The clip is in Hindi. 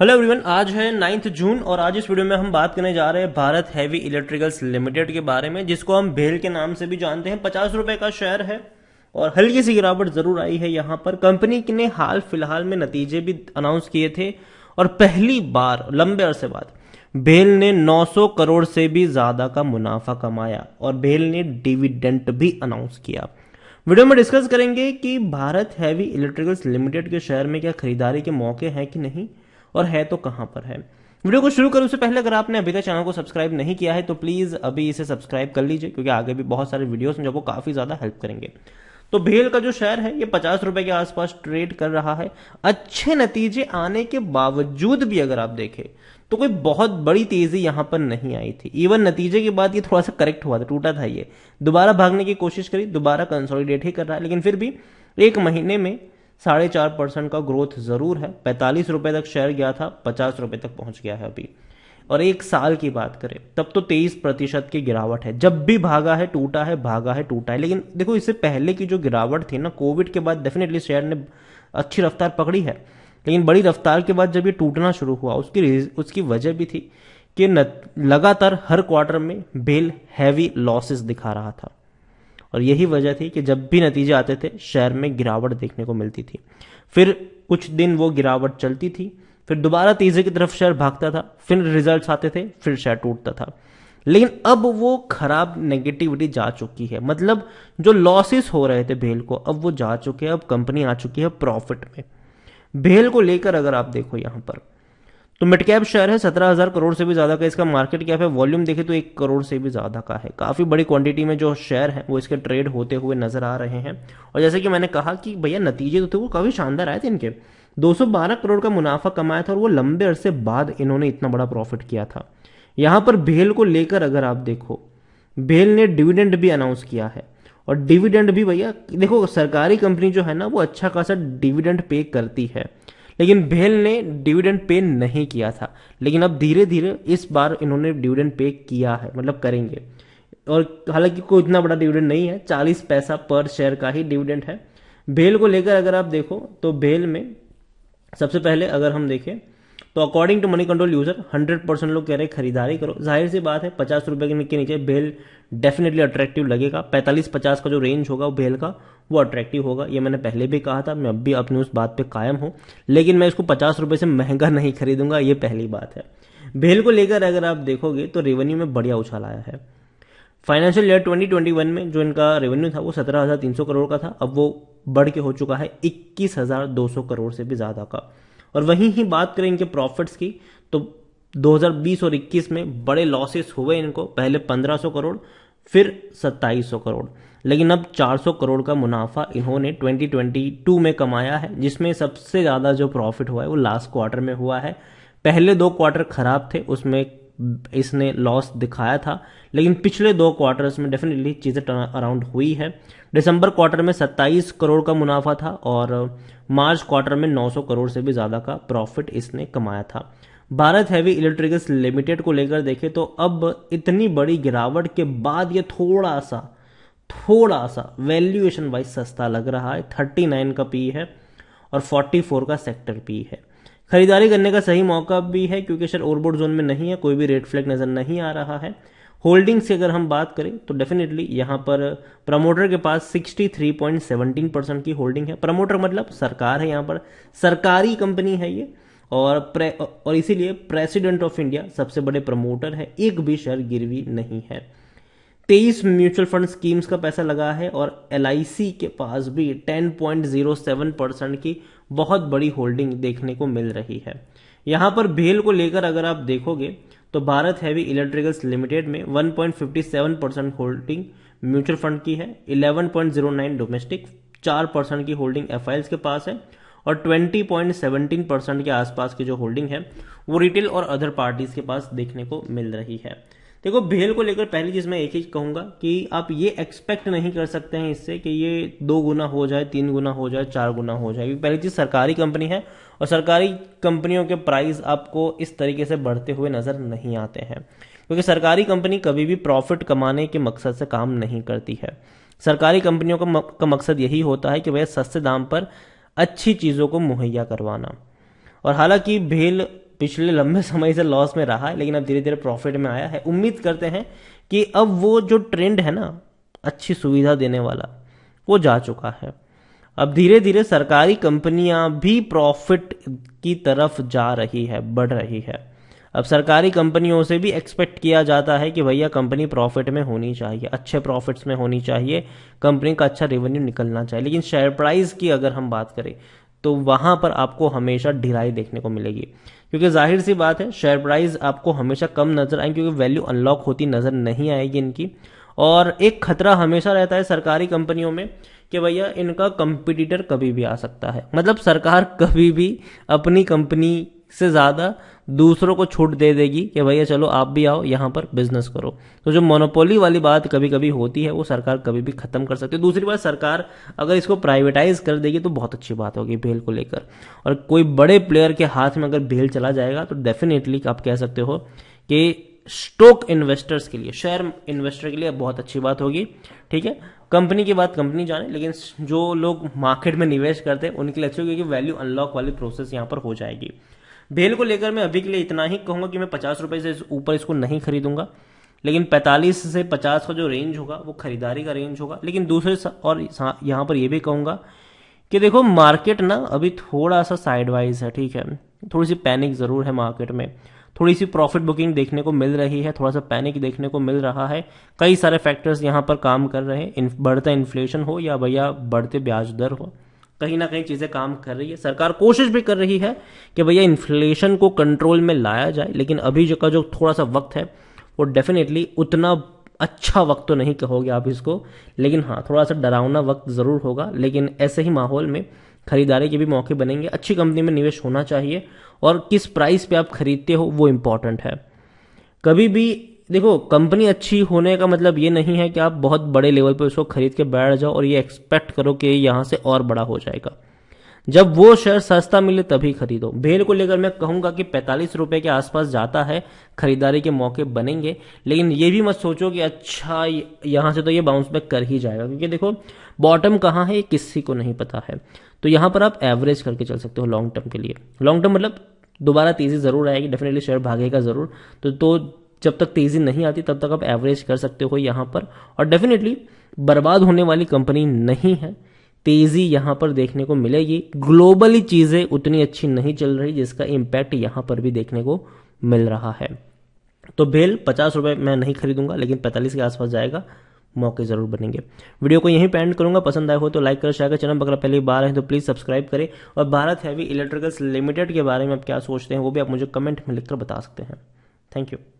हेलो एवरीवन आज है नाइन्थ जून और आज इस वीडियो में हम बात करने जा रहे हैं भारत हैवी इलेक्ट्रिकल्स लिमिटेड के बारे में जिसको हम भेल के नाम से भी जानते हैं पचास रुपए का शेयर है और हल्की सी गिरावट जरूर आई है यहाँ पर कंपनी ने हाल फिलहाल में नतीजे भी अनाउंस किए थे और पहली बार लंबे अरसे बाद भेल ने 900 करोड़ से भी ज्यादा का मुनाफा कमाया और भेल ने डिविडेंट भी अनाउंस किया वीडियो में डिस्कस करेंगे कि भारत हैवी इलेक्ट्रिकल्स लिमिटेड के शेयर में क्या खरीदारी के मौके हैं कि नहीं और है तो कहां पर है वीडियो को शुरू करूं से पहले अगर आपने अभी तक चैनल को सब्सक्राइब नहीं किया है तो प्लीज़ अभी इसे सब्सक्राइब कर लीजिए क्योंकि आगे भी बहुत सारे वीडियोस हैं जो आपको काफ़ी ज़्यादा हेल्प करेंगे तो भेल का जो शेयर है ये पचास रुपए के आसपास ट्रेड कर रहा है अच्छे नतीजे आने के बावजूद भी अगर आप देखें तो कोई बहुत बड़ी तेजी यहां पर नहीं आई थी इवन नतीजे के बाद ये थोड़ा सा करेक्ट हुआ था टूटा था ये दोबारा भागने की कोशिश करी दोबारा कंसोलिडेट ही कर रहा है लेकिन फिर भी एक महीने में साढ़े चार परसेंट का ग्रोथ ज़रूर है पैंतालीस रुपये तक शेयर गया था पचास रुपये तक पहुंच गया है अभी और एक साल की बात करें तब तो तेईस प्रतिशत की गिरावट है जब भी भागा है टूटा है भागा है टूटा है लेकिन देखो इससे पहले की जो गिरावट थी ना कोविड के बाद डेफिनेटली शेयर ने अच्छी रफ्तार पकड़ी है लेकिन बड़ी रफ्तार के बाद जब ये टूटना शुरू हुआ उसकी उसकी वजह भी थी कि लगातार हर क्वार्टर में बेल हैवी लॉसेस दिखा रहा था और यही वजह थी कि जब भी नतीजे आते थे शेयर में गिरावट देखने को मिलती थी फिर कुछ दिन वो गिरावट चलती थी फिर दोबारा तेजी की तरफ शेयर भागता था फिर रिजल्ट आते थे फिर शेयर टूटता था लेकिन अब वो खराब नेगेटिविटी जा चुकी है मतलब जो लॉसेस हो रहे थे भेल को अब वो जा चुके हैं अब कंपनी आ चुकी है प्रॉफिट में भेल को लेकर अगर आप देखो यहां पर तो मिड कैप शेयर है सत्रह हजार करोड़ से भी ज्यादा का इसका मार्केट कैप है वॉल्यूम देखे तो एक करोड़ से भी ज्यादा का है काफी बड़ी क्वांटिटी में जो शेयर है वो इसके ट्रेड होते हुए नजर आ रहे हैं और जैसे कि मैंने कहा कि भैया नतीजे तो थे वो काफी शानदार आए थे इनके 212 करोड़ का मुनाफा कमाया था और वो लंबे अरसे बाद इन्होंने इतना बड़ा प्रॉफिट किया था यहां पर भेल को लेकर अगर आप देखो भेल ने डिविडेंड भी अनाउंस किया है और डिविडेंड भी भैया देखो सरकारी कंपनी जो है ना वो अच्छा खासा डिविडेंड पे करती है लेकिन भेल ने डिविडेंड पे नहीं किया था लेकिन अब धीरे धीरे इस बार इन्होंने डिविडेंड पे किया है मतलब करेंगे और हालांकि कोई इतना बड़ा डिविडेंड नहीं है चालीस पैसा पर शेयर का ही डिविडेंड है भेल को लेकर अगर आप देखो तो भेल में सबसे पहले अगर हम देखें तो according to money control user 100 percent लोग कह रहे हैं खरीदारी करो जाहिर सी बात है पचास रुपए के नीचे भेल डेफिनेटली अट्रैक्टिव लगेगा पैंतालीस पचास का जो रेंज होगा वो भेल का वो अट्रैक्टिव होगा ये मैंने पहले भी कहा था मैं अब भी अपनी उस बात पे कायम हूँ लेकिन मैं इसको पचास रुपये से महंगा नहीं खरीदूंगा ये पहली बात है भेल को लेकर अगर आप देखोगे तो रेवेन्यू में बढ़िया उछाल आया है फाइनेंशियल ईयर 2021 में जो इनका रेवेन्यू था वो 17,300 करोड़ का था अब वो बढ़ के हो चुका है 21,200 करोड़ से भी ज़्यादा का और वहीं ही बात करें इनके प्रॉफिट्स की तो 2020 और 21 में बड़े लॉसेस हुए इनको पहले 1500 करोड़ फिर 2700 करोड़ लेकिन अब 400 करोड़ का मुनाफा इन्होंने 2022 में कमाया है जिसमें सबसे ज़्यादा जो प्रॉफिट हुआ है वो लास्ट क्वार्टर में हुआ है पहले दो क्वार्टर खराब थे उसमें इसने लॉस दिखाया था लेकिन पिछले दो क्वार्टर्स में डेफिनेटली चीज़ें टर्न अराउंड हुई है दिसंबर क्वार्टर में 27 करोड़ का मुनाफा था और मार्च क्वार्टर में 900 करोड़ से भी ज़्यादा का प्रॉफिट इसने कमाया था भारत हैवी इलेक्ट्रिकल्स लिमिटेड को लेकर देखें तो अब इतनी बड़ी गिरावट के बाद ये थोड़ा सा थोड़ा सा वैल्यूएशन वाइज सस्ता लग रहा है थर्टी नाइन का पी है और फोर्टी फोर का सेक्टर पी है खरीदारी करने का सही मौका भी है क्योंकि शेयर ओवरबोर्ड जोन में नहीं है कोई भी रेड फ्लैग नज़र नहीं आ रहा है होल्डिंग्स की अगर हम बात करें तो डेफिनेटली यहाँ पर प्रमोटर के पास 63.17 परसेंट की होल्डिंग है प्रमोटर मतलब सरकार है यहाँ पर सरकारी कंपनी है ये और प्रे और इसीलिए प्रेसिडेंट ऑफ इंडिया सबसे बड़े प्रमोटर है एक भी शेयर गिरवी नहीं है तेईस म्यूचुअल फंड स्कीम्स का पैसा लगा है और एल के पास भी 10.07 परसेंट की बहुत बड़ी होल्डिंग देखने को मिल रही है यहाँ पर भेल को लेकर अगर आप देखोगे तो भारत हैवी इलेक्ट्रिकल्स लिमिटेड में 1.57 परसेंट होल्डिंग म्यूचुअल फंड की है 11.09 डोमेस्टिक 4 परसेंट की होल्डिंग एफ के पास है और 20.17 परसेंट के आसपास की जो होल्डिंग है वो रिटेल और अदर पार्टीज के पास देखने को मिल रही है देखो भेल को लेकर पहली चीज़ मैं एक ही कहूंगा कि आप ये एक्सपेक्ट नहीं कर सकते हैं इससे कि ये दो गुना हो जाए तीन गुना हो जाए चार गुना हो जाए क्योंकि पहली चीज़ सरकारी कंपनी है और सरकारी कंपनियों के प्राइस आपको इस तरीके से बढ़ते हुए नज़र नहीं आते हैं क्योंकि सरकारी कंपनी कभी भी प्रॉफिट कमाने के मकसद से काम नहीं करती है सरकारी कंपनियों का, का मकसद यही होता है कि भैया सस्ते दाम पर अच्छी चीज़ों को मुहैया करवाना और हालांकि भेल पिछले लंबे समय से लॉस में रहा है लेकिन अब धीरे धीरे प्रॉफिट में आया है उम्मीद करते हैं कि अब वो जो ट्रेंड है ना अच्छी सुविधा देने वाला वो जा चुका है अब धीरे धीरे सरकारी कंपनियां भी प्रॉफिट की तरफ जा रही है बढ़ रही है अब सरकारी कंपनियों से भी एक्सपेक्ट किया जाता है कि भैया कंपनी प्रॉफिट में होनी चाहिए अच्छे प्रॉफिट्स में होनी चाहिए कंपनी का अच्छा रेवेन्यू निकलना चाहिए लेकिन शेयर प्राइस की अगर हम बात करें तो वहां पर आपको हमेशा ढिलाई देखने को मिलेगी क्योंकि जाहिर सी बात है शेयर प्राइस आपको हमेशा कम नजर आएंगे क्योंकि वैल्यू अनलॉक होती नजर नहीं आएगी इनकी और एक खतरा हमेशा रहता है सरकारी कंपनियों में कि भैया इनका कंपटीटर कभी भी आ सकता है मतलब सरकार कभी भी अपनी कंपनी से ज़्यादा दूसरों को छूट दे देगी कि भैया चलो आप भी आओ यहाँ पर बिजनेस करो तो जो मोनोपोली वाली बात कभी कभी होती है वो सरकार कभी भी खत्म कर सकती है दूसरी बात सरकार अगर इसको प्राइवेटाइज कर देगी तो बहुत अच्छी बात होगी भेल को लेकर और कोई बड़े प्लेयर के हाथ में अगर भेल चला जाएगा तो डेफिनेटली आप कह सकते हो कि स्टॉक इन्वेस्टर्स के लिए शेयर इन्वेस्टर के लिए बहुत अच्छी बात होगी ठीक है कंपनी की बात कंपनी जाने लेकिन जो लोग मार्केट में निवेश करते हैं उनके लिए अच्छी होगी क्योंकि वैल्यू अनलॉक वाली प्रोसेस यहाँ पर हो जाएगी भेल को लेकर मैं अभी के लिए इतना ही कहूंगा कि मैं पचास रुपये से ऊपर इसको नहीं खरीदूंगा लेकिन 45 से 50 का जो रेंज होगा वो खरीदारी का रेंज होगा लेकिन दूसरे और यहाँ पर ये भी कहूँगा कि देखो मार्केट ना अभी थोड़ा सा साइड वाइज है ठीक है थोड़ी सी पैनिक ज़रूर है मार्केट में थोड़ी सी प्रॉफिट बुकिंग देखने को मिल रही है थोड़ा सा पैनिक देखने को मिल रहा है कई सारे फैक्टर्स यहाँ पर काम कर रहे हैं बढ़ता इन्फ्लेशन हो या भैया बढ़ते ब्याज दर हो कहीं ना कहीं चीज़ें काम कर रही है सरकार कोशिश भी कर रही है कि भैया इन्फ्लेशन को कंट्रोल में लाया जाए लेकिन अभी जो का जो थोड़ा सा वक्त है वो डेफिनेटली उतना अच्छा वक्त तो नहीं कहोगे आप इसको लेकिन हाँ थोड़ा सा डरावना वक्त ज़रूर होगा लेकिन ऐसे ही माहौल में खरीदारी के भी मौके बनेंगे अच्छी कंपनी में निवेश होना चाहिए और किस प्राइस पे आप खरीदते हो वो इम्पॉर्टेंट है कभी भी देखो कंपनी अच्छी होने का मतलब ये नहीं है कि आप बहुत बड़े लेवल पर उसको खरीद के बैठ जाओ और ये एक्सपेक्ट करो कि यहाँ से और बड़ा हो जाएगा जब वो शेयर सस्ता मिले तभी खरीदो भेल को लेकर मैं कहूंगा कि पैंतालीस रुपए के आसपास जाता है खरीदारी के मौके बनेंगे लेकिन ये भी मत सोचो कि अच्छा यहाँ से तो ये बाउंस बैक कर ही जाएगा क्योंकि देखो बॉटम कहाँ है ये किसी को नहीं पता है तो यहाँ पर आप एवरेज करके चल सकते हो लॉन्ग टर्म के लिए लॉन्ग टर्म मतलब दोबारा तेजी जरूर आएगी डेफिनेटली शेयर भागेगा जरूर तो, तो जब तक तेजी नहीं आती तब तक आप एवरेज कर सकते हो यहाँ पर और डेफिनेटली बर्बाद होने वाली कंपनी नहीं है तेजी यहाँ पर देखने को मिलेगी ग्लोबली चीज़ें उतनी अच्छी नहीं चल रही जिसका इम्पैक्ट यहाँ पर भी देखने को मिल रहा है तो बेल पचास रुपये मैं नहीं खरीदूंगा लेकिन पैंतालीस के आसपास जाएगा मौके जरूर बनेंगे वीडियो को यहीं पेंड करूंगा पसंद आए हो तो लाइक करें शेयर करें चैनल पकड़ा पहली बार है तो प्लीज़ सब्सक्राइब करें और भारत हैवी इलेक्ट्रिकल्स लिमिटेड के बारे में आप क्या सोचते हैं वो भी आप मुझे कमेंट में लिखकर बता सकते हैं थैंक यू